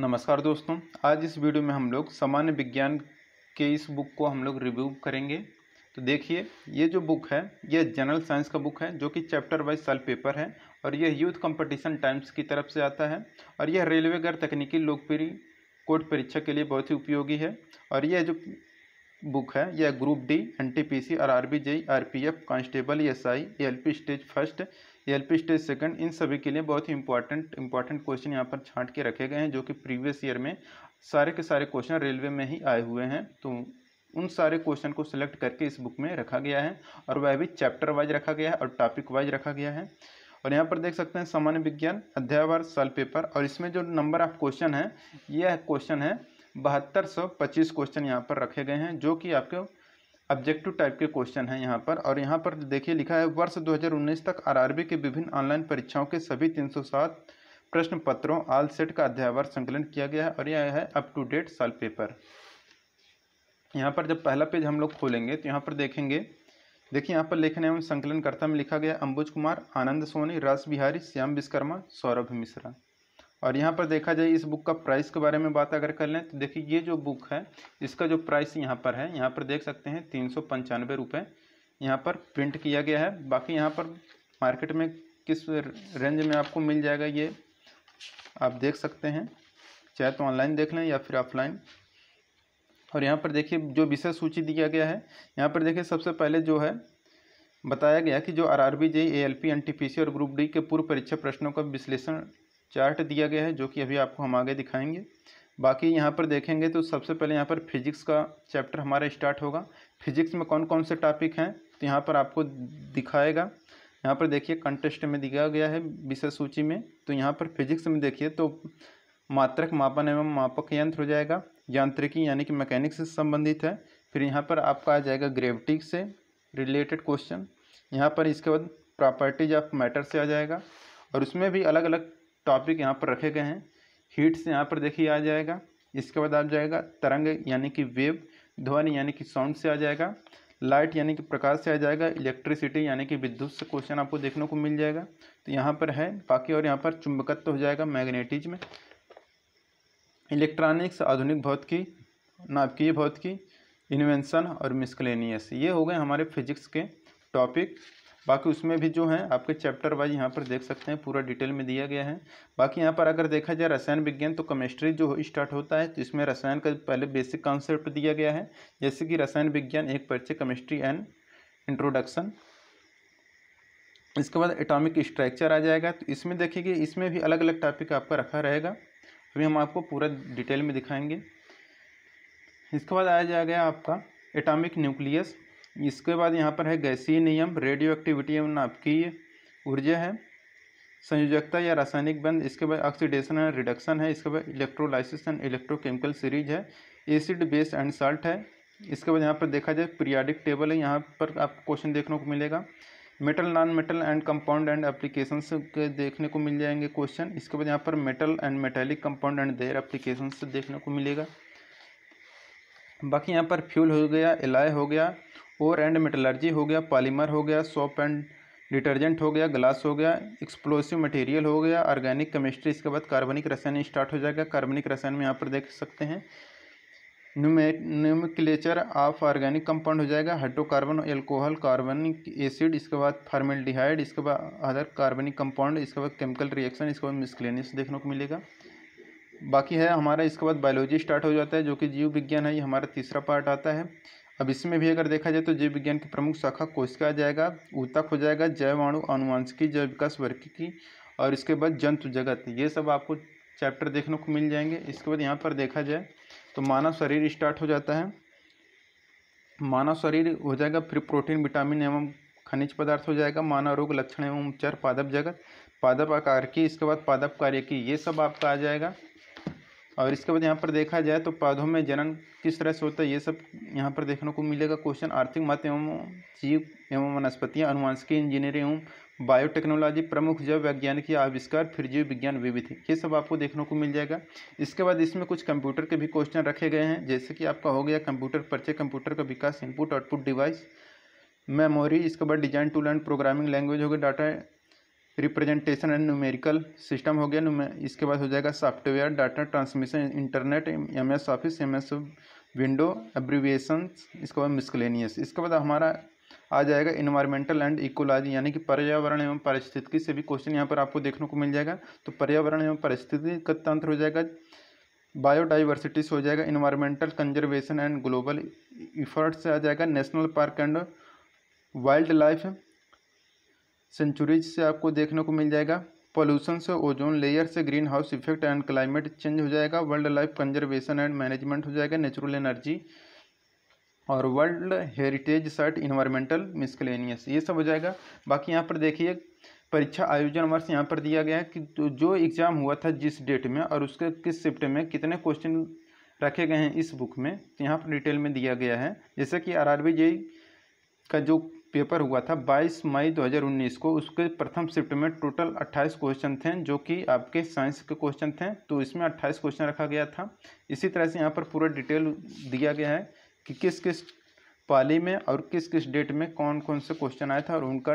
नमस्कार दोस्तों आज इस वीडियो में हम लोग सामान्य विज्ञान के इस बुक को हम लोग रिव्यू करेंगे तो देखिए ये जो बुक है ये जनरल साइंस का बुक है जो कि चैप्टर वाइज साल पेपर है और यह यूथ कंपटीशन टाइम्स की तरफ से आता है और यह रेलवे गैर तकनीकी लोकप्रिय कोर्ट परीक्षा के लिए बहुत ही उपयोगी है और यह जो बुक है यह group D N T P C और R B J R P F constable S I L P stage first L P stage second इन सभी के लिए बहुत ही इंपॉर्टेंट इंपॉर्टेंट क्वेश्चन यहाँ पर छांट के रखे गए हैं जो कि प्रीवियस ईयर में सारे के सारे क्वेश्चन रेलवे में ही आए हुए हैं तो उन सारे क्वेश्चन को सिलेक्ट करके इस बुक में रखा गया है और वह भी चैप्टर वाइज रखा गया है और टॉपिक वाइज रखा गया है और यहाँ पर देख सकते हैं सामान्य विज्ञान अध्यायवार साल पेपर और इसमें जो नंबर ऑफ क्वेश्चन है यह क्वेश्चन है बहत्तर सौ पच्चीस क्वेश्चन यहाँ पर रखे गए हैं जो कि आपके ऑब्जेक्टिव टाइप के क्वेश्चन हैं यहाँ पर और यहाँ पर देखिए लिखा है वर्ष 2019 तक आरआरबी के विभिन्न ऑनलाइन परीक्षाओं के सभी 307 प्रश्न पत्रों आल सेट का अध्यावर्ष संकलन किया गया है और यह है अप टू डेट साल पेपर यहाँ पर जब पहला पेज हम लोग खोलेंगे तो यहाँ पर देखेंगे देखिए यहाँ पर लेखन एवं संकलनकर्ता में लिखा गया अंबुज कुमार आनंद सोनी रस बिहारी श्याम विश्वकर्मा सौरभ मिश्रा और यहाँ पर देखा जाए इस बुक का प्राइस के बारे में बात अगर कर लें तो देखिए ये जो बुक है इसका जो प्राइस यहाँ पर है यहाँ पर देख सकते हैं तीन सौ पंचानवे रुपये यहाँ पर प्रिंट किया गया है बाकी यहाँ पर मार्केट में किस रेंज में आपको मिल जाएगा ये आप देख सकते हैं चाहे तो ऑनलाइन देख लें या फिर ऑफलाइन और यहाँ पर देखिए जो विषय सूची दिया गया है यहाँ पर देखिए सबसे पहले जो है बताया गया कि जो R R B J A L P N T P C और ग्रुप डी के पूर्व परीक्षा प्रश्नों का विश्लेषण चार्ट दिया गया है जो कि अभी आपको हम आगे दिखाएंगे बाकी यहाँ पर देखेंगे तो सबसे पहले यहाँ पर फिजिक्स का चैप्टर हमारा स्टार्ट होगा फिजिक्स में कौन कौन से टॉपिक हैं तो यहाँ पर आपको दिखाएगा यहाँ पर देखिए कंटेस्ट में दिया गया है विषय सूची में तो यहाँ पर फिजिक्स में देखिए तो मात्रक मापन एवं मापक यंत्र हो जाएगा यांत्रिकी यानी कि मैकेनिक्स से संबंधित है फिर यहाँ पर आपका आ जाएगा ग्रेविटी से रिलेटेड क्वेश्चन यहाँ पर इसके बाद प्रॉपर्टीज ऑफ मैटर से आ जाएगा और उसमें भी अलग अलग टॉपिक यहाँ पर रखे गए हैं हीट से यहाँ पर देखिए आ जाएगा इसके बाद आ जाएगा तरंग यानी कि वेव ध्वनि यानी कि साउंड से आ जाएगा लाइट यानी कि प्रकाश से आ जाएगा इलेक्ट्रिसिटी यानी कि विद्युत से क्वेश्चन आपको देखने को मिल जाएगा तो यहाँ पर है बाकी और यहाँ पर चुंबकत्व तो हो जाएगा मैग्नेटिज में इलेक्ट्रॉनिक्स आधुनिक भौतिकी नाभिकीय भौतिकी इन्वेंशन और मिसकलेनियस ये हो गए हमारे फिजिक्स के टॉपिक बाकी उसमें भी जो है आपके चैप्टर वाइज यहाँ पर देख सकते हैं पूरा डिटेल में दिया गया है बाकी यहाँ पर अगर देखा जाए रसायन विज्ञान तो केमिस्ट्री जो स्टार्ट होता है तो इसमें रसायन का पहले बेसिक कॉन्सेप्ट दिया गया है जैसे कि रसायन विज्ञान एक परिचय केमिस्ट्री एंड इंट्रोडक्शन इसके बाद एटॉमिक स्ट्रक्चर आ जाएगा तो इसमें देखिए इसमें भी अलग अलग टॉपिक आपका रखा रहेगा अभी हम आपको पूरा डिटेल में दिखाएंगे इसके बाद आ जाएगा आपका एटॉमिक न्यूक्लियस इसके बाद यहाँ पर है गैसीय नियम रेडियो एक्टिविटी एवं ऊर्जा है संयोजकता या रासायनिक बंद इसके बाद ऑक्सीडेशन एंड रिडक्शन है इसके बाद इलेक्ट्रोलाइसिस एंड इलेक्ट्रोकेमिकल सीरीज है एसिड बेस एंड साल्ट है इसके बाद यहाँ पर देखा जाए पीरियाडिक टेबल है यहाँ पर आपको क्वेश्चन देखने को मिलेगा metal non metal and compound and application के देखने को मिल जाएंगे क्वेश्चन इसके बाद यहाँ पर metal and metallic compound and their application देखने को मिलेगा बाकी यहाँ पर फ्यूल हो गया एलाय हो गया ओर एंड मेटलर्जी हो गया पॉलीमर हो गया सोप एंड डिटर्जेंट हो गया ग्लास हो गया एक्सप्लोसिव मटेरियल हो गया ऑर्गेनिक केमिस्ट्री इसके बाद कार्बनिक रसायन स्टार्ट हो जाएगा कार्बनिक रसायन में यहाँ पर देख सकते हैं nome nomenclature of organic compound हो जाएगा हाइड्रोकार्बन एल्कोहल कार्बनिक एसिड इसके बाद फार्मेल्डिहाइड इसके बाद अदर कार्बनिक कंपाउंड इसके बाद केमिकल रिएक्शन इसके बाद मिसक्लेनिस देखने को मिलेगा बाकी है हमारा इसके बाद बायोलॉजी स्टार्ट हो जाता है जो कि जीव विज्ञान है ये हमारा तीसरा पार्ट आता है अब इसमें भी अगर देखा जाए तो जीव विज्ञान की प्रमुख शाखा कोशिका आ जाएगा ऊतक हो जाएगा जैवाणु अणु जैव विकास की और इसके बाद जंतु जगत ये सब आपको चैप्टर देखने को मिल जाएंगे इसके बाद यहाँ पर देखा जाए तो मानव शरीर स्टार्ट हो जाता है मानव शरीर हो जाएगा फिर प्रोटीन विटामिन एवं खनिज पदार्थ हो जाएगा मानव रोग लक्षण एवं उपचार पादप जगत पादप आकार की इसके बाद पादप कार्य की ये सब आपका आ जाएगा और इसके बाद यहाँ पर देखा जाए तो पौधों में जनन किस तरह से होता है ये सब यहाँ पर देखने को मिलेगा क्वेश्चन आर्थिक मत एवं जीव एवं वनस्पतियाँ अनुवांशिकी इंजीनियरिंग एवं बायोटेक्नोलॉजी प्रमुख जैव वैज्ञानिक या आविष्कार फिर जीव विज्ञान विविध ये सब आपको देखने को मिल जाएगा इसके बाद इसमें कुछ कंप्यूटर के भी क्वेश्चन रखे गए हैं जैसे कि आपका हो गया कंप्यूटर परचे कंप्यूटर का विकास इनपुट आउटपुट डिवाइस मेमोरी इसके बाद design tool and programming language हो गया data representation and numerical system हो गया इसके बाद हो जाएगा software data transmission internet M S office M S window abbreviation इसके बाद मिसकलेनियस इसके बाद हमारा आ जाएगा इन्वायरमेंटल एंड इकोलॉजी यानी कि पर्यावरण एवं परिस्थिति से भी क्वेश्चन यहाँ पर आपको देखने को मिल जाएगा तो पर्यावरण एवं परिस्थिति का तंत्र हो जाएगा बायोडाइवर्सिटी से हो जाएगा environmental conservation and global effort से आ जाएगा national park and wild life sanctuaries से आपको देखने को मिल जाएगा पोल्यूशन से ओजोन लेयर से green house effect and climate change हो जाएगा world life conservation and management हो जाएगा नेचुरल एनर्जी और world heritage site environmental miscellaneous ये सब हो जाएगा बाकी यहाँ पर देखिए परीक्षा आयोजन वर्ष यहाँ पर दिया गया है कि तो जो एग्ज़ाम हुआ था जिस डेट में और उसके किस शिफ्ट में कितने क्वेश्चन रखे गए हैं इस बुक में तो यहाँ पर डिटेल में दिया गया है जैसे कि आर आर का जो पेपर हुआ था 22 मई 2019 को उसके प्रथम शिफ्ट में टोटल 28 क्वेश्चन थे जो कि आपके साइंस के क्वेश्चन थे तो इसमें 28 क्वेश्चन रखा गया था इसी तरह से यहाँ पर पूरा डिटेल दिया गया है कि किस किस पाली में और किस किस डेट में कौन कौन से क्वेश्चन आए थे और उनका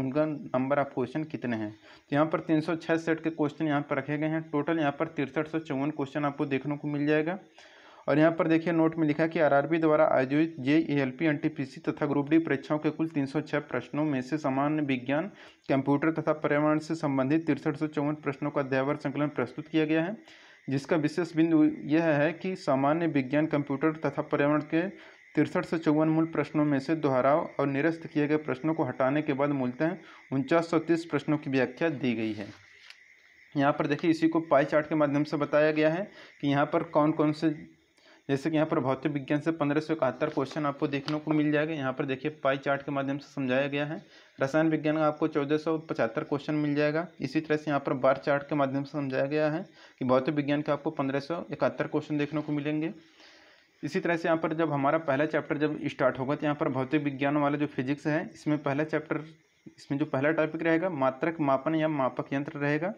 उनका नंबर ऑफ क्वेश्चन कितने हैं तो यहाँ पर तीन सौ छः सेट के क्वेश्चन यहाँ पर रखे गए हैं टोटल यहाँ पर तिरसठ सौ चौवन क्वेश्चन आपको देखने को मिल जाएगा और यहाँ पर देखिए नोट में लिखा कि आरआरबी द्वारा आयोजित J L P N T P C तथा ग्रुप डी परीक्षाओं के कुल तीन सौ छः प्रश्नों में से सामान्य विज्ञान कंप्यूटर तथा पर्यावरण से संबंधित तिरसठ सौ चौवन प्रश्नों का अध्यावर संकलन प्रस्तुत किया गया है जिसका विशेष बिंदु यह है कि सामान्य विज्ञान कंप्यूटर तथा पर्यावरण के तिरसठ सौ चौवन मूल प्रश्नों में से दोहराव और निरस्त किए गए प्रश्नों को हटाने के बाद मूलतः उनचास सौ तीस प्रश्नों की व्याख्या दी गई है यहाँ पर देखिए इसी को पाई चार्ट के माध्यम से बताया गया है कि यहाँ पर कौन कौन से जैसे कि यहाँ पर भौतिक विज्ञान से पंद्रह सौ इकहत्तर क्वेश्चन आपको देखने को मिल जाएगा यहाँ पर देखिए पाई चार्ट के माध्यम से समझाया गया है रसायन विज्ञान का आपको चौदह सौ पचहत्तर क्वेश्चन मिल जाएगा इसी तरह से यहाँ पर बार चार्ट के माध्यम से समझाया गया है कि भौतिक विज्ञान के आपको पंद्रह सौ इकहत्तर क्वेश्चन देखने को मिलेंगे इसी तरह से यहाँ पर जब हमारा पहला चैप्टर जब स्टार्ट होगा तो यहाँ पर भौतिक विज्ञान वाला जो फिजिक्स है इसमें पहला चैप्टर इसमें जो पहला टॉपिक रहेगा मात्रक मापन या मापक यंत्र रहेगा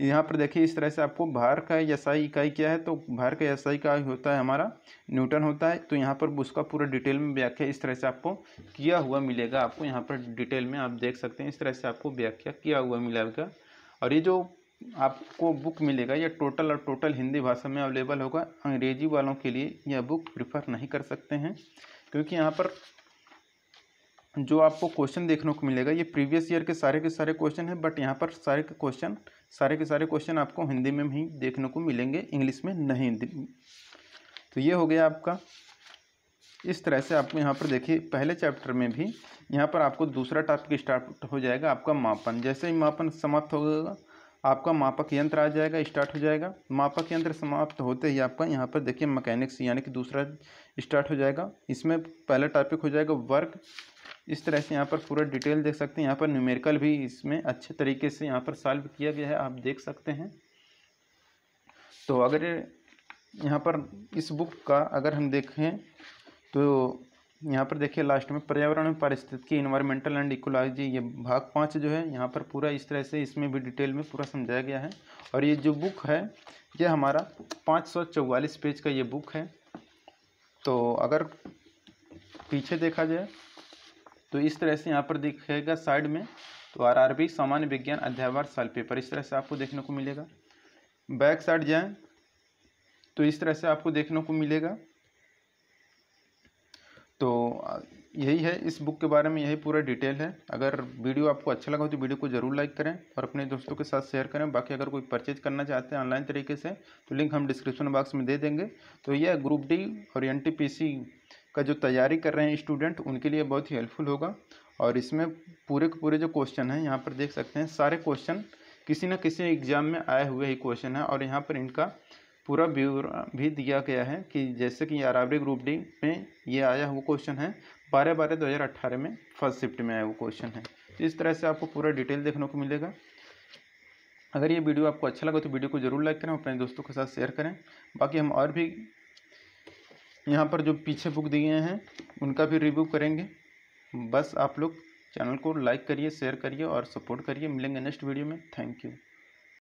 यहाँ पर देखिए इस तरह से आपको भार का एसआई इकाई क्या है तो भार का एसआई इकाई होता है हमारा न्यूटन होता है तो यहाँ पर उसका पूरा डिटेल में व्याख्या इस तरह से आपको किया हुआ मिलेगा आपको यहाँ पर डिटेल में आप देख सकते हैं इस तरह से आपको व्याख्या किया हुआ मिलेगा और ये जो आपको बुक मिलेगा यह टोटल और टोटल हिंदी भाषा में अवेलेबल होगा अंग्रेजी वालों के लिए यह बुक प्रिफर नहीं कर सकते हैं क्योंकि यहाँ पर जो आपको क्वेश्चन देखने को मिलेगा ये प्रीवियस ईयर के सारे के सारे क्वेश्चन हैं बट यहाँ पर सारे के क्वेश्चन सारे के सारे क्वेश्चन आपको हिंदी में ही देखने को मिलेंगे इंग्लिश में नहीं तो ये हो गया आपका इस तरह से आपको यहाँ पर देखिए पहले चैप्टर में भी यहाँ पर आपको दूसरा टॉपिक स्टार्ट हो जाएगा आपका मापन जैसे ही मापन समाप्त होगा आपका मापक यंत्र आ जाएगा स्टार्ट हो जाएगा मापक यंत्र समाप्त होते ही आपका यहाँ पर देखिए मैकेनिक्स यानी कि दूसरा स्टार्ट हो जाएगा इसमें पहला टॉपिक हो जाएगा वर्क इस तरह से यहाँ पर पूरा डिटेल देख सकते हैं यहाँ पर न्यूमेरिकल भी इसमें अच्छे तरीके से यहाँ पर सॉल्व किया गया है आप देख सकते हैं तो अगर यहाँ पर इस बुक का अगर हम देखें तो यहाँ पर देखिए लास्ट में पर्यावरण में पारिस्थितिकी इन्वायरमेंटल एंड इकोलॉजी ये भाग पाँच जो है यहाँ पर पूरा इस तरह से इसमें भी डिटेल में पूरा समझाया गया है और ये जो बुक है ये हमारा पाँच सौ चौवालीस पेज का ये बुक है तो अगर पीछे देखा जाए तो इस तरह से यहाँ पर दिखेगा साइड में तो आरआरबी सामान्य विज्ञान अध्यावार साल पेपर इस तरह से आपको देखने को मिलेगा बैक साइड जाएं तो इस तरह से आपको देखने को मिलेगा तो यही है इस बुक के बारे में यही पूरा डिटेल है अगर वीडियो आपको अच्छा लगा हो तो वीडियो को जरूर लाइक करें और अपने दोस्तों के साथ शेयर करें बाकी अगर कोई परचेज करना चाहते हैं ऑनलाइन तरीके से तो लिंक हम डिस्क्रिप्शन बॉक्स में दे देंगे तो यह ग्रुप डी और एन टी पी सी का जो तैयारी कर रहे हैं स्टूडेंट उनके लिए बहुत ही हेल्पफुल होगा और इसमें पूरे के पूरे जो क्वेश्चन हैं यहाँ पर देख सकते हैं सारे क्वेश्चन किसी न किसी एग्ज़ाम में आए हुए ही क्वेश्चन है और यहाँ पर इनका पूरा ब्यूरा भी दिया गया है कि जैसे कि अरावरी ग्रुप डी में ये आया हुआ क्वेश्चन है बारह बारह दो हज़ार अट्ठारह में फर्स्ट शिफ्ट में आया हुआ क्वेश्चन है तो इस तरह से आपको पूरा डिटेल देखने को मिलेगा अगर ये वीडियो आपको अच्छा लगा तो वीडियो को जरूर लाइक करें अपने दोस्तों के साथ शेयर करें बाकी हम और भी यहाँ पर जो पीछे बुक दिए हैं उनका भी रिव्यू करेंगे बस आप लोग चैनल को लाइक करिए शेयर करिए और सपोर्ट करिए मिलेंगे नेक्स्ट वीडियो में थैंक यू